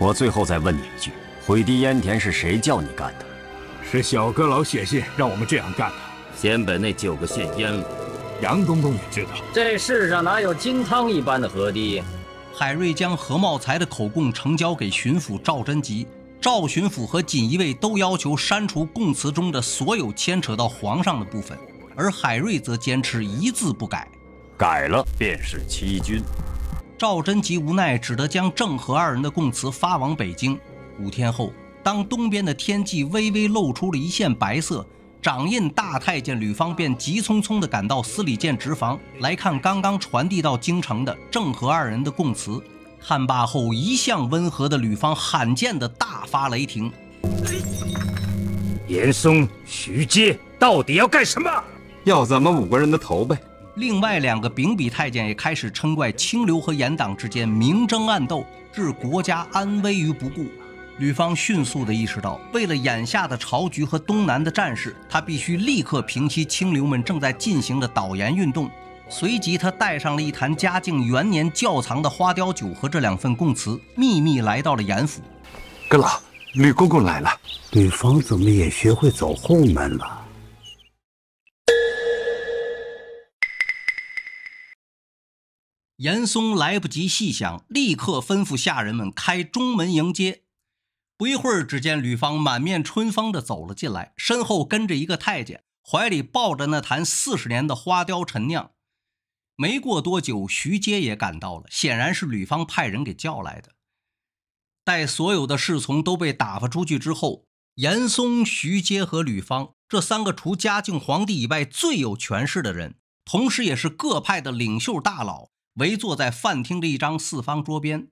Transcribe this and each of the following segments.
我最后再问你一句：毁堤淹田是谁叫你干的？是小阁老写信让我们这样干的。先把那九个县淹了，杨公公也知道。这世上哪有金汤一般的河堤？海瑞将何茂才的口供呈交给巡抚赵贞吉，赵巡抚和锦衣卫都要求删除供词中的所有牵扯到皇上的部分，而海瑞则坚持一字不改，改了便是欺君。赵贞吉无奈，只得将郑和二人的供词发往北京。五天后，当东边的天际微微露出了一线白色，掌印大太监吕方便急匆匆地赶到司礼监值房来看刚刚传递到京城的郑和二人的供词。看罢后，一向温和的吕方罕见地大发雷霆：“严嵩、徐阶到底要干什么？要咱们五个人的头呗！”另外两个秉笔太监也开始称怪清流和严党之间明争暗斗，置国家安危于不顾。吕方迅速地意识到，为了眼下的朝局和东南的战事，他必须立刻平息清流们正在进行的倒严运动。随即，他带上了一坛嘉靖元年窖藏的花雕酒和这两份供词，秘密来到了严府。阁老，吕公公来了。吕方怎么也学会走后门了？严嵩来不及细想，立刻吩咐下人们开中门迎接。不一会儿，只见吕方满面春风地走了进来，身后跟着一个太监，怀里抱着那坛四十年的花雕陈酿。没过多久，徐阶也赶到了，显然是吕方派人给叫来的。待所有的侍从都被打发出去之后，严嵩、徐阶和吕方这三个除嘉靖皇帝以外最有权势的人，同时也是各派的领袖大佬。围坐在饭厅的一张四方桌边，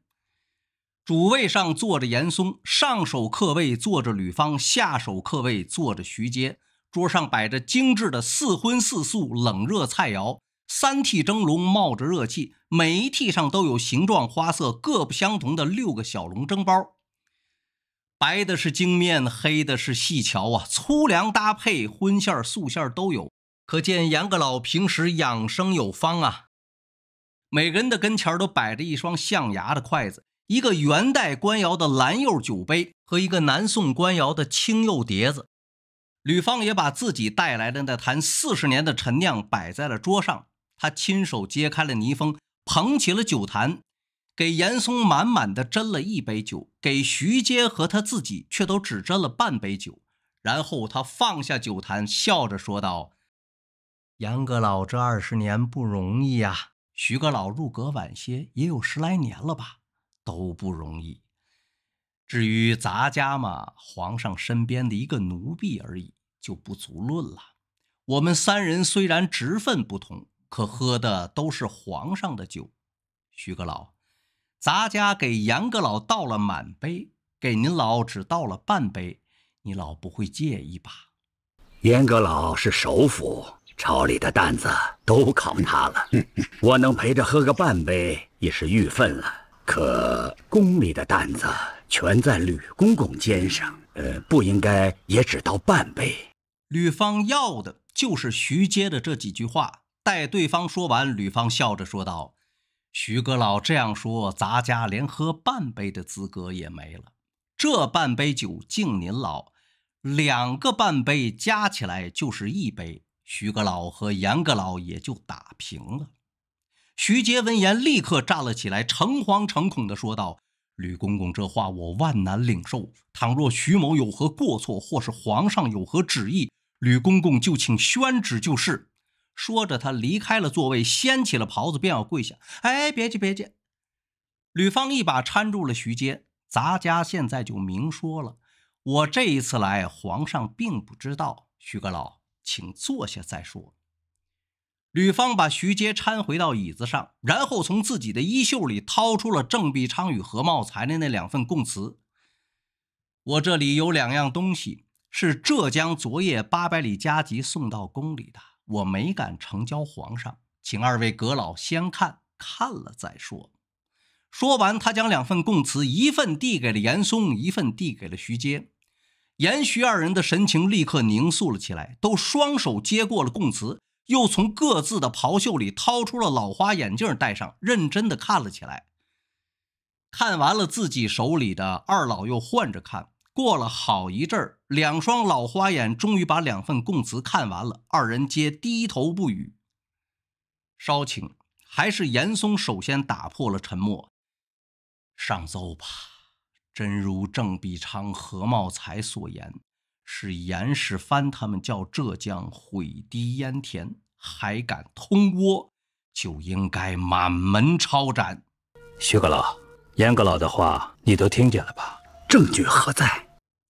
主位上坐着严嵩，上手客位坐着吕方，下手客位坐着徐阶。桌上摆着精致的四荤四素冷热菜肴，三屉蒸笼冒着热气，每一屉上都有形状花色各不相同的六个小笼蒸包，白的是精面，黑的是细条啊，粗粮搭配，荤馅素馅都有，可见严阁老平时养生有方啊。每个人的跟前都摆着一双象牙的筷子，一个元代官窑的蓝釉酒杯和一个南宋官窑的青釉碟子。吕方也把自己带来的那坛四十年的陈酿摆在了桌上，他亲手揭开了泥封，捧起了酒坛，给严嵩满满的斟了一杯酒，给徐阶和他自己却都只斟了半杯酒。然后他放下酒坛，笑着说道：“严阁老，这二十年不容易呀。”徐阁老入阁晚些，也有十来年了吧，都不容易。至于咱家嘛，皇上身边的一个奴婢而已，就不足论了。我们三人虽然职分不同，可喝的都是皇上的酒。徐阁老，咱家给严阁老倒了满杯，给您老只倒了半杯，您老不会介意吧？严阁老是首辅。朝里的担子都靠他了，我能陪着喝个半杯也是玉分了。可宫里的担子全在吕公公肩上，呃，不应该也只倒半杯。吕方要的就是徐阶的这几句话。待对方说完，吕方笑着说道：“徐阁老这样说，咱家连喝半杯的资格也没了。这半杯酒敬您老，两个半杯加起来就是一杯。”徐阁老和严阁老也就打平了。徐阶闻言立刻站了起来，诚惶诚恐地说道：“吕公公这话我万难领受。倘若徐某有何过错，或是皇上有何旨意，吕公公就请宣旨就是。”说着，他离开了座位，掀起了袍子，便要跪下。“哎，别介，别介！”吕芳一把搀住了徐阶。咱家现在就明说了，我这一次来，皇上并不知道。徐阁老。请坐下再说。吕方把徐阶搀回到椅子上，然后从自己的衣袖里掏出了郑必昌与何茂才的那两份供词。我这里有两样东西，是浙江昨夜八百里加急送到宫里的，我没敢呈交皇上，请二位阁老先看看了再说。说完，他将两份供词，一份递给了严嵩，一份递给了徐阶。严徐二人的神情立刻凝肃了起来，都双手接过了供词，又从各自的袍袖里掏出了老花眼镜戴上，认真的看了起来。看完了自己手里的，二老又换着看，过了好一阵儿，两双老花眼终于把两份供词看完了，二人皆低头不语。稍顷，还是严嵩首先打破了沉默：“上奏吧。”真如郑必昌、何茂才所言，是严世蕃他们叫浙江毁堤淹田，还敢通倭，就应该满门抄斩。徐阁老、严阁老的话，你都听见了吧？证据何在？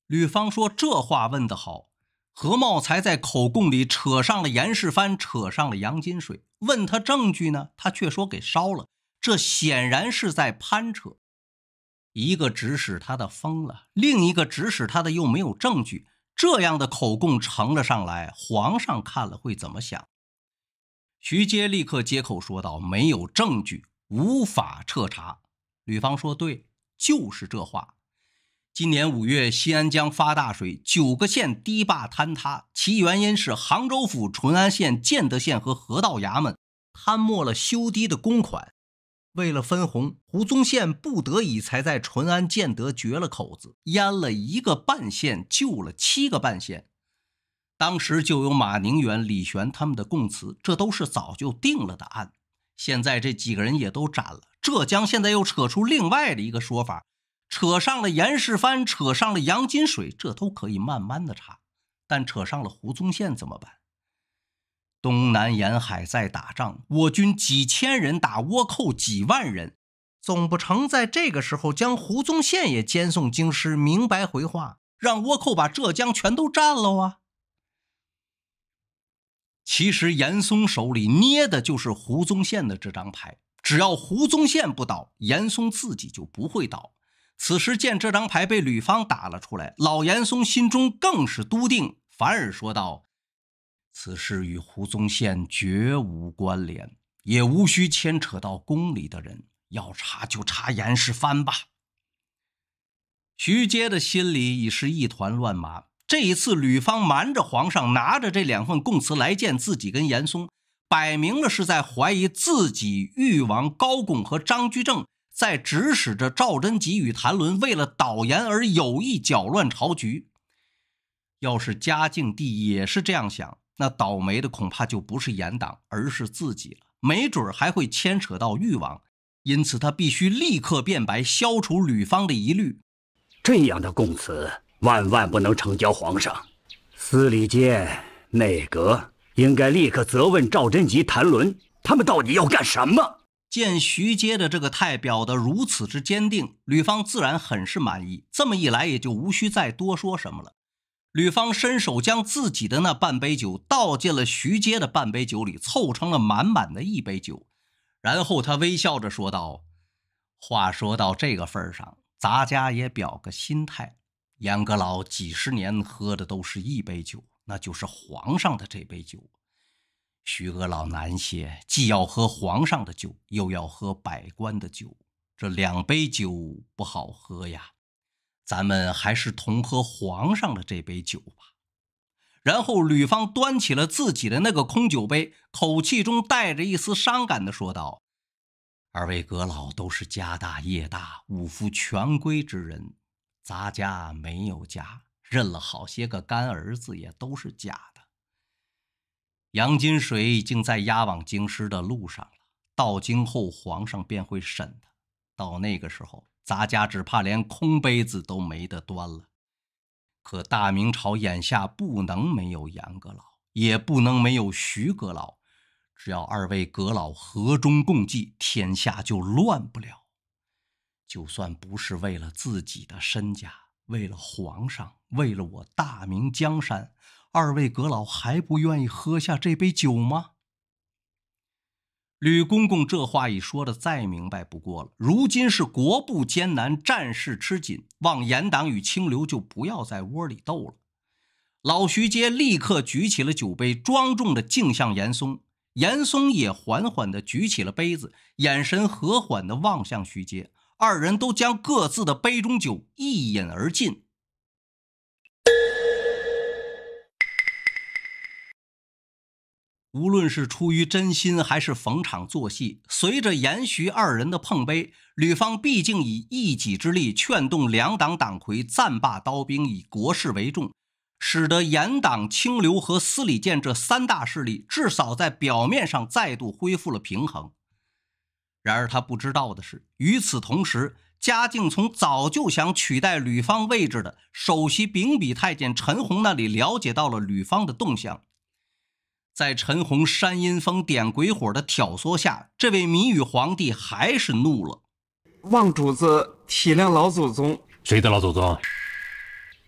吕芳说：“这话问得好。”何茂才在口供里扯上了严世蕃，扯上了杨金水，问他证据呢，他却说给烧了。这显然是在攀扯。一个指使他的疯了，另一个指使他的又没有证据，这样的口供呈了上来，皇上看了会怎么想？徐阶立刻接口说道：“没有证据，无法彻查。”吕方说：“对，就是这话。”今年五月，新安江发大水，九个县堤坝坍塌，其原因是杭州府淳安县、建德县和河道衙门贪没了修堤的公款。为了分红，胡宗宪不得已才在淳安建德绝了口子，淹了一个半县，救了七个半县。当时就有马宁远、李玄他们的供词，这都是早就定了的案。现在这几个人也都斩了。浙江现在又扯出另外的一个说法，扯上了严世蕃，扯上了杨金水，这都可以慢慢的查。但扯上了胡宗宪怎么办？东南沿海在打仗，我军几千人打倭寇几万人，总不成在这个时候将胡宗宪也监送京师，明白回话，让倭寇把浙江全都占了啊？其实严嵩手里捏的就是胡宗宪的这张牌，只要胡宗宪不倒，严嵩自己就不会倒。此时见这张牌被吕方打了出来，老严嵩心中更是笃定，反而说道。此事与胡宗宪绝无关联，也无需牵扯到宫里的人。要查就查严世蕃吧。徐阶的心里已是一团乱麻。这一次，吕芳瞒着皇上，拿着这两份供词来见自己跟严嵩，摆明了是在怀疑自己、裕王、高拱和张居正在指使着赵贞吉与谭纶，为了导言而有意搅乱朝局。要是嘉靖帝也是这样想，那倒霉的恐怕就不是严党，而是自己了。没准还会牵扯到誉王，因此他必须立刻变白，消除吕方的疑虑。这样的供词万万不能呈交皇上。司礼监内阁应该立刻责问赵贞吉、谭纶，他们到底要干什么？见徐阶的这个态表得如此之坚定，吕方自然很是满意。这么一来，也就无需再多说什么了。吕方伸手将自己的那半杯酒倒进了徐阶的半杯酒里，凑成了满满的一杯酒。然后他微笑着说道：“话说到这个份上，咱家也表个心态。严阁老几十年喝的都是一杯酒，那就是皇上的这杯酒。徐阁老难些，既要喝皇上的酒，又要喝百官的酒，这两杯酒不好喝呀。”咱们还是同喝皇上的这杯酒吧。然后，吕方端起了自己的那个空酒杯，口气中带着一丝伤感的说道：“二位阁老都是家大业大、五福全归之人，咱家没有家，认了好些个干儿子也都是假的。杨金水已经在押往京师的路上了，到京后，皇上便会审他。到那个时候。”咱家只怕连空杯子都没得端了，可大明朝眼下不能没有严阁老，也不能没有徐阁老。只要二位阁老和衷共济，天下就乱不了。就算不是为了自己的身家，为了皇上，为了我大明江山，二位阁老还不愿意喝下这杯酒吗？吕公公这话已说得再明白不过了。如今是国步艰难，战事吃紧，望严党与清流就不要在窝里斗了。老徐阶立刻举起了酒杯，庄重的敬向严嵩。严嵩也缓缓的举起了杯子，眼神和缓的望向徐阶。二人都将各自的杯中酒一饮而尽。无论是出于真心还是逢场作戏，随着严徐二人的碰杯，吕方毕竟以一己之力劝动两党党魁暂罢刀兵，以国事为重，使得严党、清流和司礼监这三大势力至少在表面上再度恢复了平衡。然而他不知道的是，与此同时，嘉靖从早就想取代吕方位置的首席秉笔太监陈洪那里了解到了吕方的动向。在陈洪山阴风点鬼火的挑唆下，这位谜语皇帝还是怒了。望主子体谅老祖宗。谁的老祖宗？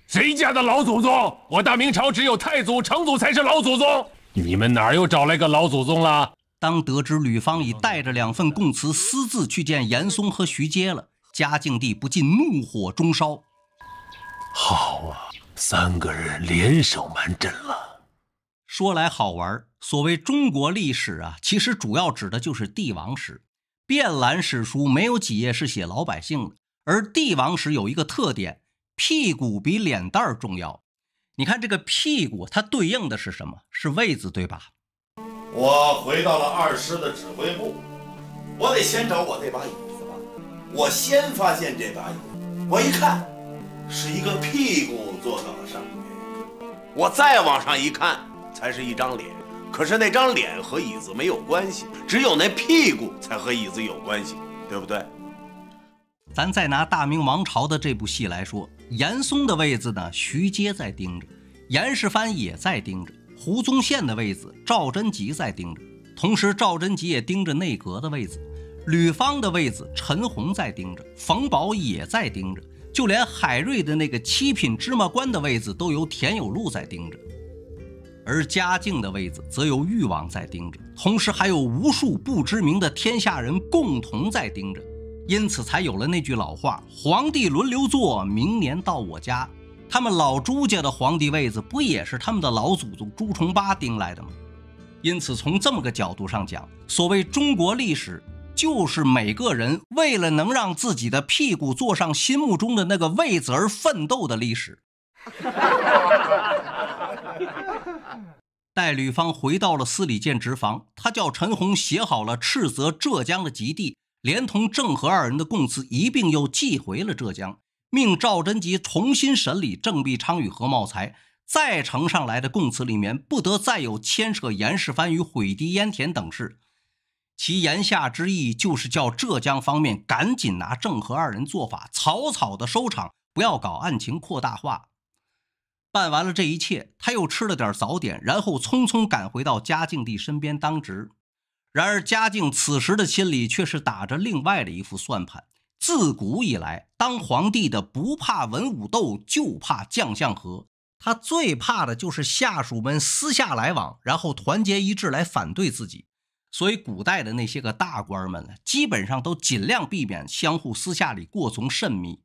谁家的老祖宗？我大明朝只有太祖、成祖才是老祖宗。你们哪又找来个老祖宗了？当得知吕芳已带着两份供词私自去见严嵩和徐阶了，嘉靖帝不禁怒火中烧。好啊，三个人联手瞒朕了。说来好玩儿，所谓中国历史啊，其实主要指的就是帝王史。遍览史书，没有几页是写老百姓的。而帝王史有一个特点，屁股比脸蛋儿重要。你看这个屁股，它对应的是什么？是位子，对吧？我回到了二师的指挥部，我得先找我那把椅子吧。我先发现这把椅，子，我一看，是一个屁股坐到了上面。我再往上一看。才是一张脸，可是那张脸和椅子没有关系，只有那屁股才和椅子有关系，对不对？咱再拿大明王朝的这部戏来说，严嵩的位子呢，徐阶在盯着，严世蕃也在盯着，胡宗宪的位子，赵贞吉在盯着，同时赵贞吉也盯着内阁的位子，吕方的位子，陈洪在盯着，冯保也在盯着，就连海瑞的那个七品芝麻官的位子，都由田有禄在盯着。而嘉靖的位子则由誉王在盯着，同时还有无数不知名的天下人共同在盯着，因此才有了那句老话：“皇帝轮流坐，明年到我家。”他们老朱家的皇帝位子不也是他们的老祖宗朱重八盯来的吗？因此，从这么个角度上讲，所谓中国历史，就是每个人为了能让自己的屁股坐上心目中的那个位子而奋斗的历史。待吕方回到了司礼监职房，他叫陈洪写好了斥责浙江的急递，连同郑和二人的供词一并又寄回了浙江，命赵贞吉重新审理郑必昌与何茂才。再呈上来的供词里面，不得再有牵涉严世蕃与毁堤淹田等事。其言下之意，就是叫浙江方面赶紧拿郑和二人做法，草草的收场，不要搞案情扩大化。办完了这一切，他又吃了点早点，然后匆匆赶回到嘉靖帝身边当值。然而，嘉靖此时的心里却是打着另外的一副算盘。自古以来，当皇帝的不怕文武斗，就怕将相和。他最怕的就是下属们私下来往，然后团结一致来反对自己。所以，古代的那些个大官们呢，基本上都尽量避免相互私下里过从甚密。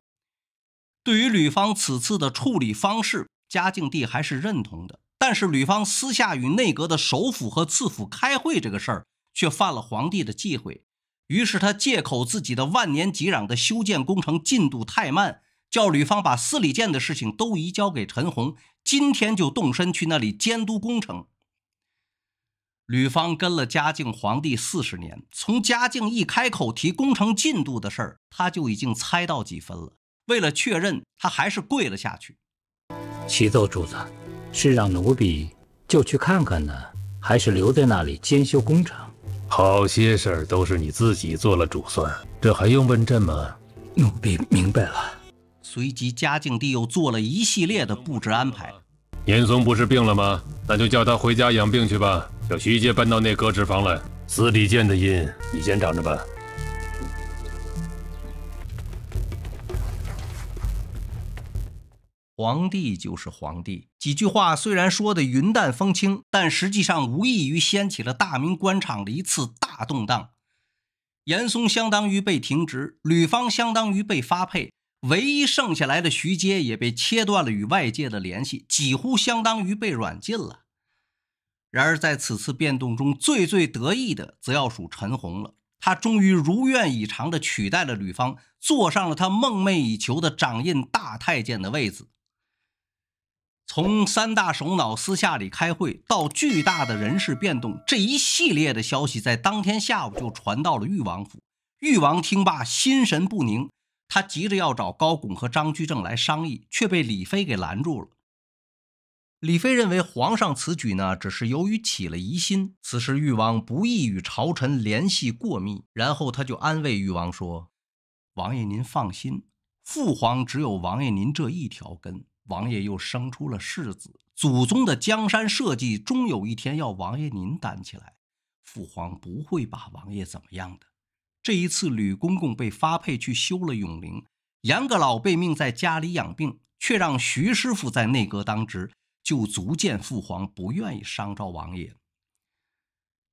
对于吕方此次的处理方式，嘉靖帝还是认同的，但是吕方私下与内阁的首辅和次辅开会这个事儿却犯了皇帝的忌讳。于是他借口自己的万年吉壤的修建工程进度太慢，叫吕方把司礼监的事情都移交给陈洪，今天就动身去那里监督工程。吕方跟了嘉靖皇帝四十年，从嘉靖一开口提工程进度的事儿，他就已经猜到几分了。为了确认，他还是跪了下去。启奏主子，是让奴婢就去看看呢，还是留在那里兼修工程？好些事儿都是你自己做了主算，这还用问朕吗？奴婢明白了。随即，嘉靖帝又做了一系列的布置安排。严嵩不是病了吗？那就叫他回家养病去吧。叫徐阶搬到内阁值房来。司礼监的印，你先掌着吧。皇帝就是皇帝，几句话虽然说的云淡风轻，但实际上无异于掀起了大明官场的一次大动荡。严嵩相当于被停职，吕芳相当于被发配，唯一剩下来的徐阶也被切断了与外界的联系，几乎相当于被软禁了。然而，在此次变动中最最得意的，则要数陈洪了。他终于如愿以偿地取代了吕芳，坐上了他梦寐以求的掌印大太监的位子。从三大首脑私下里开会到巨大的人事变动，这一系列的消息在当天下午就传到了誉王府。誉王听罢，心神不宁，他急着要找高拱和张居正来商议，却被李妃给拦住了。李妃认为皇上此举呢，只是由于起了疑心。此时裕王不宜与朝臣联系过密，然后他就安慰裕王说：“王爷您放心，父皇只有王爷您这一条根。”王爷又生出了世子，祖宗的江山社稷，终有一天要王爷您担起来。父皇不会把王爷怎么样的。这一次，吕公公被发配去修了永陵，杨阁老被命在家里养病，却让徐师傅在内阁当值，就足见父皇不愿意伤着王爷。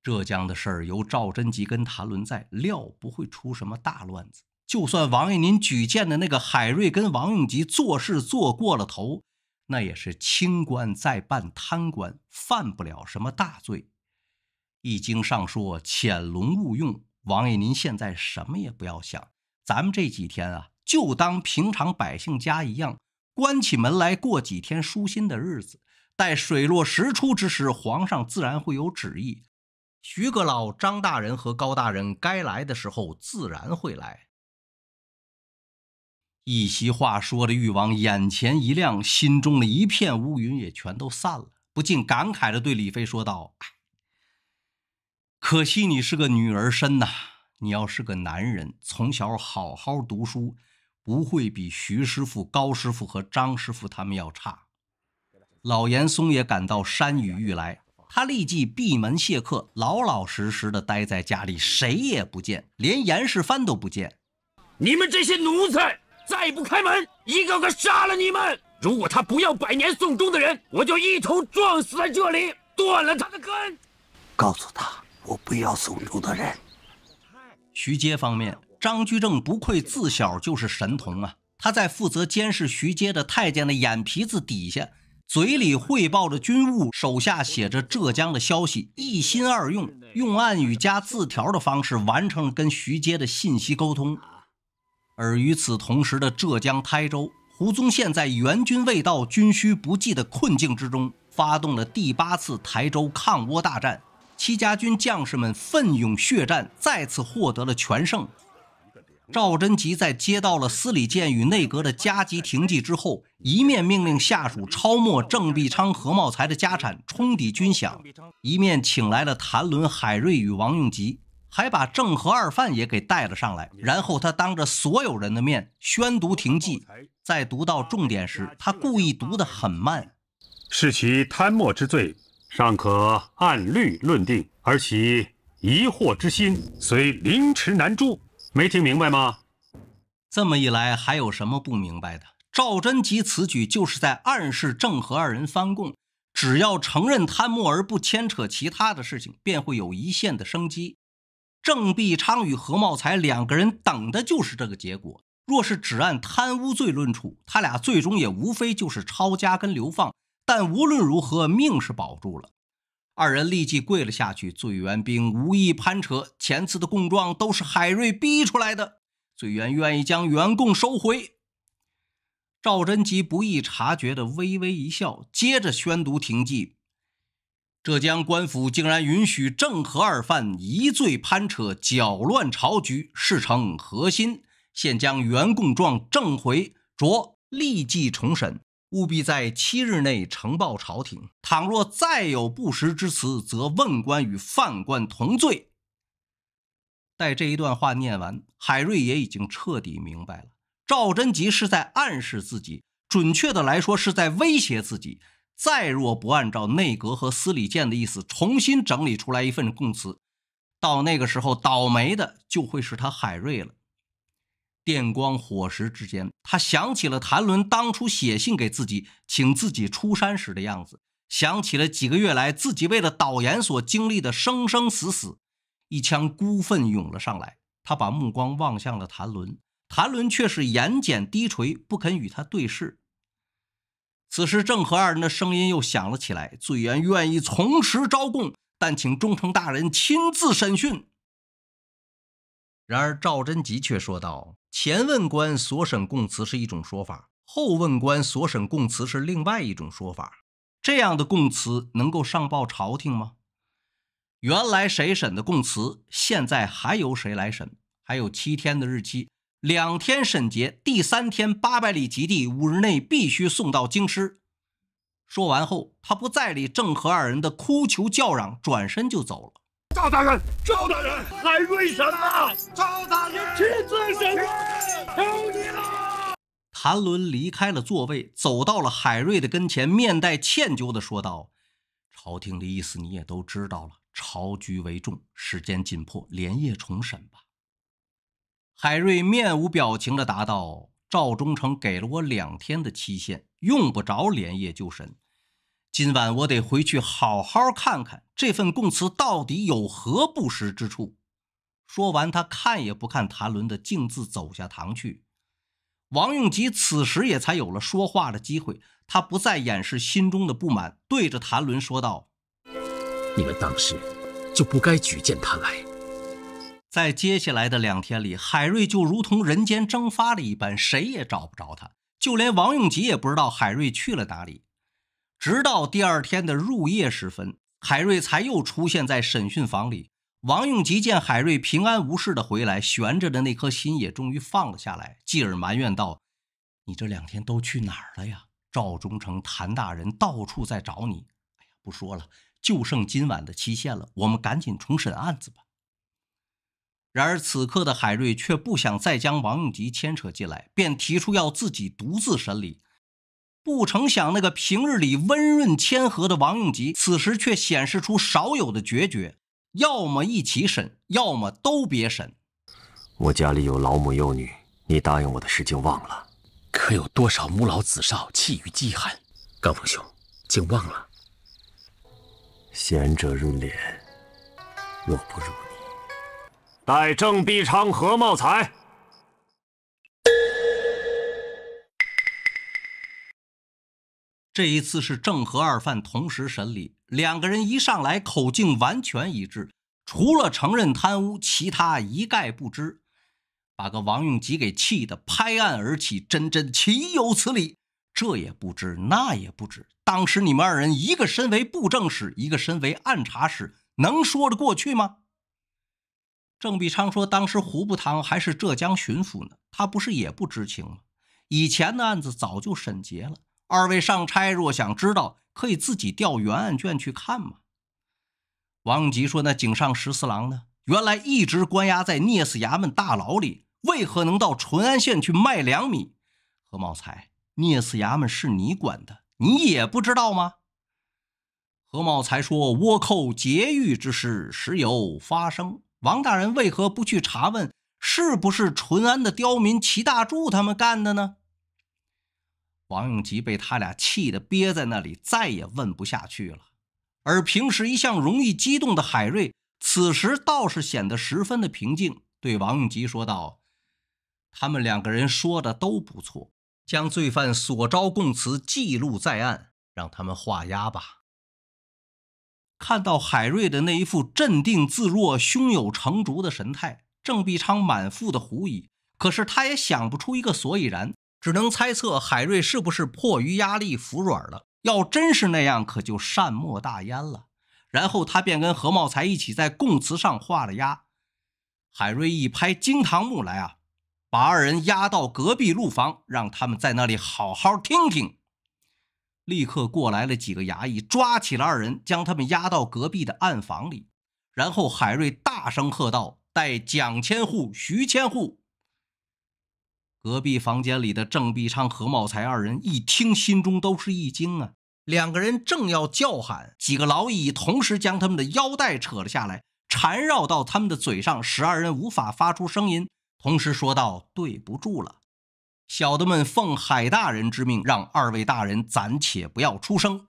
浙江的事儿由赵贞吉跟谭纶在，料不会出什么大乱子。就算王爷您举荐的那个海瑞跟王永吉做事做过了头，那也是清官在办贪官，犯不了什么大罪。《易经》上说“潜龙勿用”，王爷您现在什么也不要想，咱们这几天啊，就当平常百姓家一样，关起门来过几天舒心的日子。待水落石出之时，皇上自然会有旨意。徐阁老、张大人和高大人该来的时候自然会来。一席话说的玉王眼前一亮，心中的一片乌云也全都散了，不禁感慨着对李飞说道：“可惜你是个女儿身呐，你要是个男人，从小好好读书，不会比徐师傅、高师傅和张师傅他们要差。”老严嵩也感到山雨欲来，他立即闭门谢客，老老实实的待在家里，谁也不见，连严世蕃都不见。你们这些奴才！再不开门，一个个杀了你们！如果他不要百年送终的人，我就一头撞死在这里，断了他的根。告诉他，我不要送终的人。徐阶方面，张居正不愧自小就是神童啊！他在负责监视徐阶的太监的眼皮子底下，嘴里汇报着军务，手下写着浙江的消息，一心二用，用暗语加字条的方式完成跟徐阶的信息沟通。而与此同时的浙江台州，胡宗宪在援军未到、军需不济的困境之中，发动了第八次台州抗倭大战。戚家军将士们奋勇血战，再次获得了全胜。赵贞吉在接到了司礼监与内阁的加急停祭之后，一面命令下属抄没郑必昌、何茂才的家产冲抵军饷，一面请来了谭纶、海瑞与王用吉。还把郑和二犯也给带了上来，然后他当着所有人的面宣读停记，在读到重点时，他故意读得很慢。是其贪墨之罪尚可按律论定，而其疑惑之心虽凌迟难诛。没听明白吗？这么一来还有什么不明白的？赵贞吉此举就是在暗示郑和二人翻供，只要承认贪墨而不牵扯其他的事情，便会有一线的生机。郑必昌与何茂才两个人等的就是这个结果。若是只按贪污罪论处，他俩最终也无非就是抄家跟流放。但无论如何，命是保住了。二人立即跪了下去，罪员兵无意攀扯。前次的供状都是海瑞逼出来的，罪员愿意将原供收回。赵贞吉不易察觉的微微一笑，接着宣读停记。浙江官府竟然允许郑和二犯疑罪攀扯，搅乱朝局，事成核心？现将原供状正回，着立即重审，务必在七日内呈报朝廷。倘若再有不实之词，则问官与犯官同罪。待这一段话念完，海瑞也已经彻底明白了，赵贞吉是在暗示自己，准确的来说是在威胁自己。再若不按照内阁和司礼监的意思重新整理出来一份供词，到那个时候倒霉的就会是他海瑞了。电光火石之间，他想起了谭纶当初写信给自己，请自己出山时的样子，想起了几个月来自己为了导言所经历的生生死死，一腔孤愤涌了上来。他把目光望向了谭纶，谭纶却是眼睑低垂，不肯与他对视。此时，郑和二人的声音又响了起来：“罪员愿意从实招供，但请忠诚大人亲自审讯。”然而，赵贞吉却说道：“前问官所审供词是一种说法，后问官所审供词是另外一种说法。这样的供词能够上报朝廷吗？原来谁审的供词，现在还由谁来审？还有七天的日期。”两天审结，第三天八百里急递，五日内必须送到京师。说完后，他不再理郑和二人的哭求叫嚷，转身就走了。赵大人，赵大人，海瑞什么？赵大人亲自审问，求你了。谭纶离开了座位，走到了海瑞的跟前，面带歉疚地说道：“朝廷的意思你也都知道了，朝局为重，时间紧迫，连夜重审吧。”海瑞面无表情地答道：“赵忠诚给了我两天的期限，用不着连夜就审。今晚我得回去好好看看这份供词到底有何不实之处。”说完，他看也不看谭纶的，径自走下堂去。王永吉此时也才有了说话的机会，他不再掩饰心中的不满，对着谭纶说道：“你们当时就不该举荐他来。”在接下来的两天里，海瑞就如同人间蒸发了一般，谁也找不着他，就连王永吉也不知道海瑞去了哪里。直到第二天的入夜时分，海瑞才又出现在审讯房里。王永吉见海瑞平安无事的回来，悬着的那颗心也终于放了下来，继而埋怨道：“你这两天都去哪儿了呀？赵忠诚、谭大人到处在找你。”哎呀，不说了，就剩今晚的期限了，我们赶紧重审案子吧。然而此刻的海瑞却不想再将王永吉牵扯进来，便提出要自己独自审理。不成想那个平日里温润谦和的王永吉，此时却显示出少有的决绝：要么一起审，要么都别审。我家里有老母幼女，你答应我的事就忘了。可有多少母老子少，气于饥寒？高峰兄竟忘了？贤者入殓，若不入。待郑必昌、何茂才。这一次是郑、何二犯同时审理，两个人一上来口径完全一致，除了承认贪污，其他一概不知，把个王永吉给气得拍案而起：“真真岂有此理！这也不知，那也不知。当时你们二人，一个身为布政使，一个身为按察使，能说得过去吗？”郑必昌说：“当时胡部堂还是浙江巡抚呢，他不是也不知情吗？以前的案子早就审结了。二位上差若想知道，可以自己调原案卷去看嘛。”王吉说：“那井上十四郎呢？原来一直关押在聂四衙门大牢里，为何能到淳安县去卖粮米？”何茂才：“聂四衙门是你管的，你也不知道吗？”何茂才说：“倭寇劫狱之事时有发生。”王大人为何不去查问是不是淳安的刁民齐大柱他们干的呢？王永吉被他俩气得憋在那里，再也问不下去了。而平时一向容易激动的海瑞，此时倒是显得十分的平静，对王永吉说道：“他们两个人说的都不错，将罪犯所招供词记录在案，让他们画押吧。”看到海瑞的那一副镇定自若、胸有成竹的神态，郑必昌满腹的狐疑，可是他也想不出一个所以然，只能猜测海瑞是不是迫于压力服软了。要真是那样，可就善莫大焉了。然后他便跟何茂才一起在供词上画了押。海瑞一拍惊堂木来啊，把二人押到隔壁路房，让他们在那里好好听听。立刻过来了几个衙役，抓起了二人，将他们押到隔壁的暗房里。然后海瑞大声喝道：“带蒋千户、徐千户！”隔壁房间里的郑必昌、何茂才二人一听，心中都是一惊啊！两个人正要叫喊，几个老役同时将他们的腰带扯了下来，缠绕到他们的嘴上，使二人无法发出声音。同时说道：“对不住了。”小的们奉海大人之命，让二位大人暂且不要出声。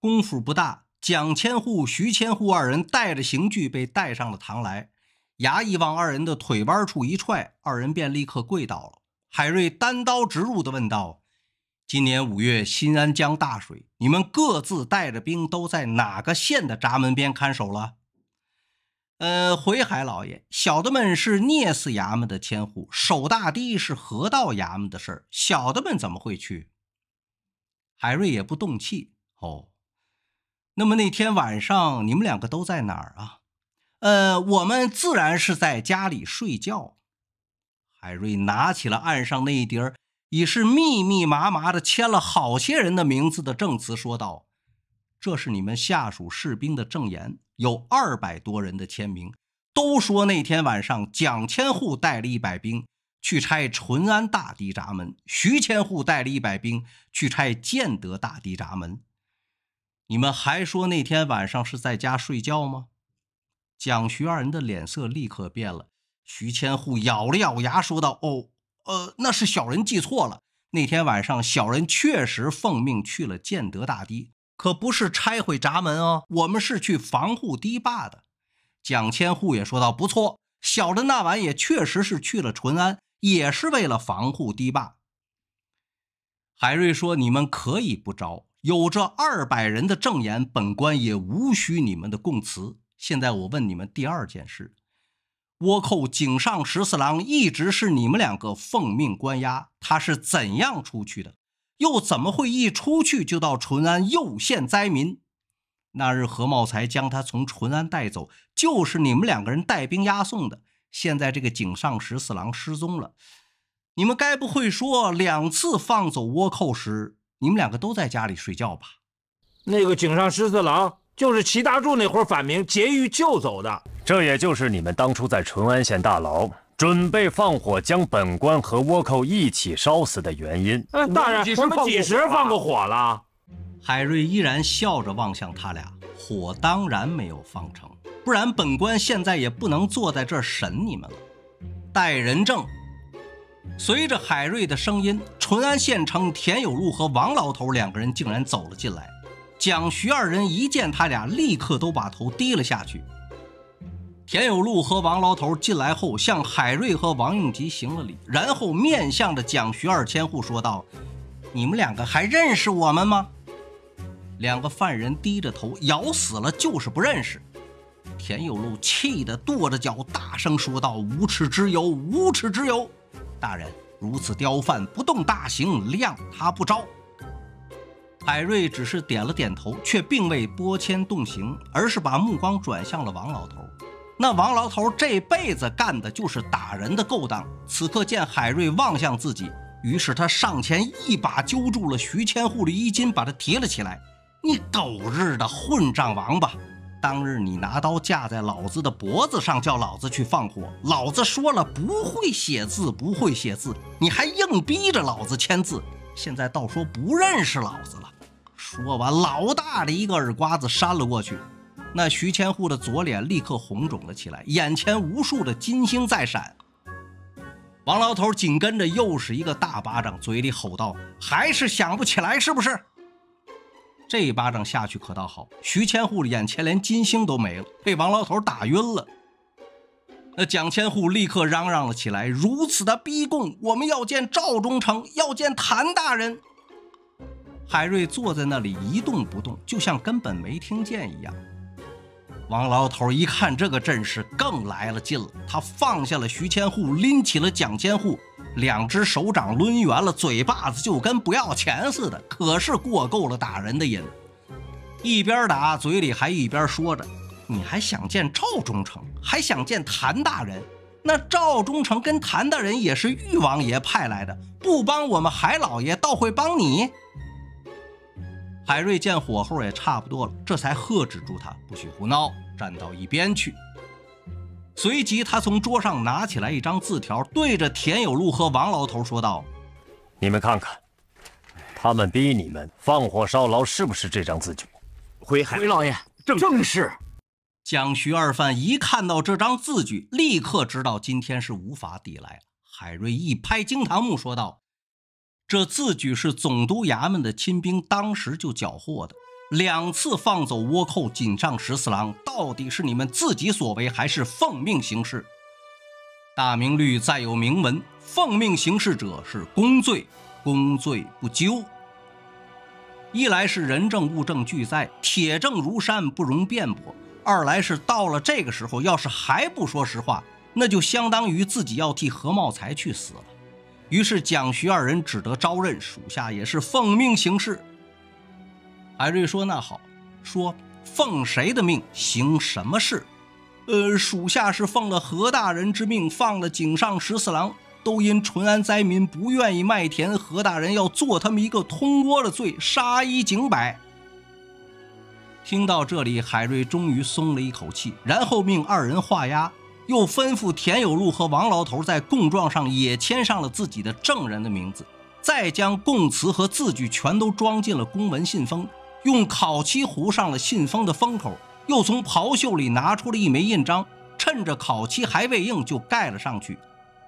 功夫不大，蒋千户、徐千户二人带着刑具被带上了堂来。衙役往二人的腿弯处一踹，二人便立刻跪倒了。海瑞单刀直入地问道：“今年五月新安江大水，你们各自带着兵都在哪个县的闸门边看守了？”呃，回海老爷，小的们是聂氏衙门的千户，守大堤是河道衙门的事儿，小的们怎么会去？海瑞也不动气。哦，那么那天晚上你们两个都在哪儿啊？呃，我们自然是在家里睡觉。海瑞拿起了案上那一叠已是密密麻麻的签了好些人的名字的证词，说道。这是你们下属士兵的证言，有二百多人的签名，都说那天晚上蒋千户带了一百兵去拆淳安大堤闸门，徐千户带了一百兵去拆建德大堤闸门。你们还说那天晚上是在家睡觉吗？蒋徐二人的脸色立刻变了。徐千户咬了咬牙，说道：“哦，呃，那是小人记错了。那天晚上，小人确实奉命去了建德大堤。”可不是拆毁闸门哦，我们是去防护堤坝的。蒋千户也说道：“不错，小的那晚也确实是去了淳安，也是为了防护堤坝。”海瑞说：“你们可以不招，有这二百人的证言，本官也无需你们的供词。现在我问你们第二件事：倭寇井上十四郎一直是你们两个奉命关押，他是怎样出去的？”又怎么会一出去就到淳安又县灾民？那日何茂才将他从淳安带走，就是你们两个人带兵押送的。现在这个井上十四郎失踪了，你们该不会说两次放走倭寇时，你们两个都在家里睡觉吧？那个井上十四郎就是齐大柱那会儿反明劫狱救走的，这也就是你们当初在淳安县大牢。准备放火将本官和倭寇一起烧死的原因。大人，我们几时放过火了？海瑞依然笑着望向他俩，火当然没有放成，不然本官现在也不能坐在这审你们了。待人证。随着海瑞的声音，淳安县城田有禄和王老头两个人竟然走了进来。蒋徐二人一见他俩，立刻都把头低了下去。田有禄和王老头进来后，向海瑞和王永吉行了礼，然后面向着蒋徐二千户说道：“你们两个还认识我们吗？”两个犯人低着头，咬死了，就是不认识。田有禄气得跺着脚，大声说道：“无耻之尤，无耻之尤！大人如此刁犯，不动大刑，谅他不招。”海瑞只是点了点头，却并未拨迁动刑，而是把目光转向了王老头。那王老头这辈子干的就是打人的勾当。此刻见海瑞望向自己，于是他上前一把揪住了徐千户的衣襟，把他提了起来。“你狗日的混账王八！当日你拿刀架在老子的脖子上，叫老子去放火，老子说了不会写字，不会写字，你还硬逼着老子签字，现在倒说不认识老子了。”说完，老大的一个耳刮子扇了过去。那徐千户的左脸立刻红肿了起来，眼前无数的金星在闪。王老头紧跟着又是一个大巴掌，嘴里吼道：“还是想不起来，是不是？”这一巴掌下去可倒好，徐千户眼前连金星都没了，被王老头打晕了。那蒋千户立刻嚷嚷了起来：“如此的逼供，我们要见赵忠诚，要见谭大人。”海瑞坐在那里一动不动，就像根本没听见一样。王老头一看这个阵势，更来了劲了。他放下了徐千户，拎起了蒋千户，两只手掌抡圆了，嘴巴子就跟不要钱似的。可是过够了打人的瘾，一边打嘴里还一边说着：“你还想见赵忠诚，还想见谭大人？那赵忠诚跟谭大人也是玉王爷派来的，不帮我们海老爷，倒会帮你。”海瑞见火候也差不多了，这才喝止住他，不许胡闹，站到一边去。随即，他从桌上拿起来一张字条，对着田有禄和王老头说道：“你们看看，他们逼你们放火烧牢，是不是这张字据？”“回海，回老爷，正正是。”蒋徐二犯一看到这张字据，立刻知道今天是无法抵赖了。海瑞一拍惊堂木，说道。这字据是总督衙门的亲兵当时就缴获的。两次放走倭寇锦上十四郎，到底是你们自己所为，还是奉命行事？大明律再有明文，奉命行事者是公罪，公罪不究。一来是人证物证俱在，铁证如山，不容辩驳；二来是到了这个时候，要是还不说实话，那就相当于自己要替何茂才去死了。于是蒋徐二人只得招认，属下也是奉命行事。海瑞说：“那好，说奉谁的命行什么事？呃，属下是奉了何大人之命放了井上十四郎，都因淳安灾民不愿意卖田，何大人要做他们一个通倭的罪，杀一儆百。”听到这里，海瑞终于松了一口气，然后命二人画押。又吩咐田有禄和王老头在供状上也签上了自己的证人的名字，再将供词和字据全都装进了公文信封，用烤漆糊上了信封的封口，又从袍袖里拿出了一枚印章，趁着烤漆还未硬就盖了上去。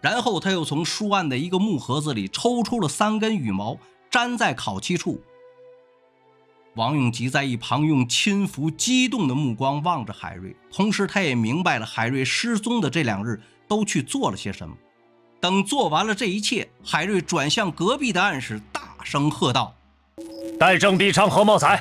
然后他又从书案的一个木盒子里抽出了三根羽毛，粘在烤漆处。王永吉在一旁用轻浮激动的目光望着海瑞，同时他也明白了海瑞失踪的这两日都去做了些什么。等做完了这一切，海瑞转向隔壁的暗室，大声喝道：“带郑必昌、何茂才！”